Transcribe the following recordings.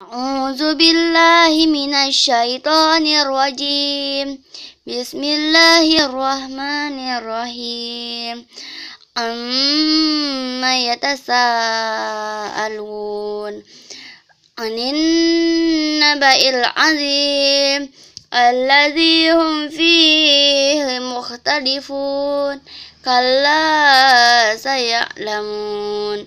أعوذ بالله من الشيطان الرجيم بسم الله الرحمن الرحيم أما يتساءلون عن النبأ العظيم الذي هم فيه مختلفون كلا سيعلمون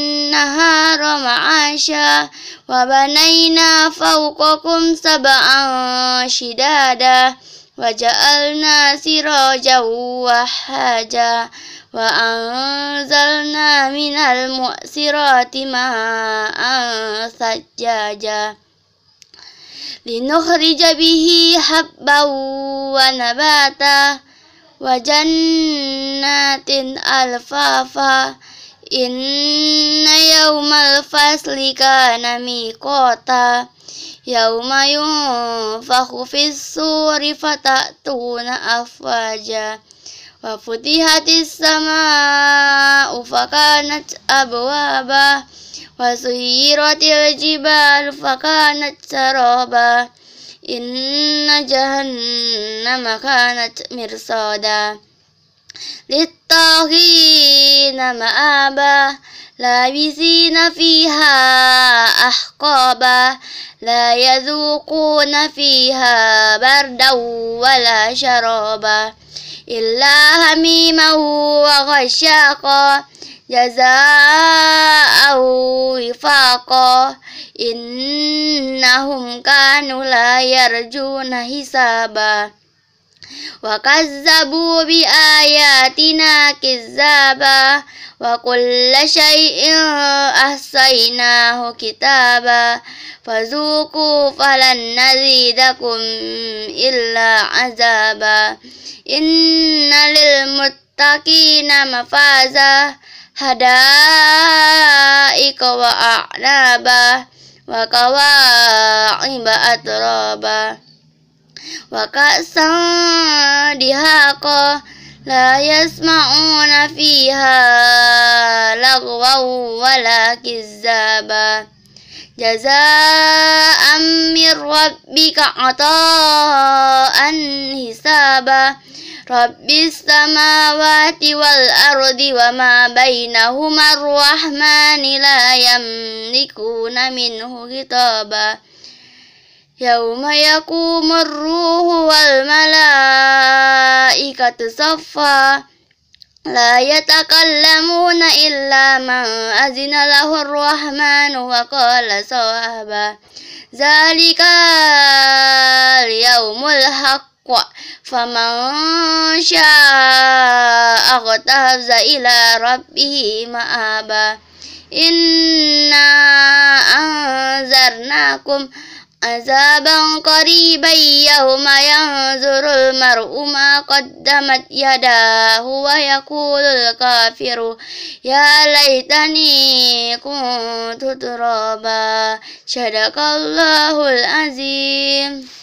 والنهار معاشا وبنينا فوقكم سبعا شدادا وجعلنا سراجا وحاجا وأنزلنا من المؤسرات ماء سجاجا لنخرج به حبا ونباتا وجنات ألفافا إن يوم الفصل كان ميقاتا يوم ينفخ في السور فتأتون أفواجا وفتحت السماء فكانت أبوابا وسيرت الجبال فكانت سرابا إن جهنم كانت مرصادا للطاغين مآبا لابثين فيها أحقابا لا يذوقون فيها بردا ولا شرابا إلا هميما وغشاقا جزاء وفاقا إنهم كانوا لا يرجون حسابا وكذبوا بآياتنا كذابا وكل شيء أحصيناه كتابا فذوقوا فلن نزيدكم إلا عذابا إن للمتقين مفازا حدائق وأعنابا وكواعب أترابا وكأسا دهاقا لا يسمعون فيها لغوا ولا كذابا جزاء من ربك عطاء حسابا رب السماوات والأرض وما بينهما الرحمن لا يملكون منه خطابا يوم يقوم الروح والملائكة صفا لا يتكلمون إلا من أذن له الرحمن وقال صوابا ذلك اليوم الحق فمن شاء اغتاز إلى ربه مآبا إنا أنذرناكم عذابا قريبا يوم ينظر المرء ما قدمت يداه ويقول الكافر يا ليتني كنت ترابا صدق الله العظيم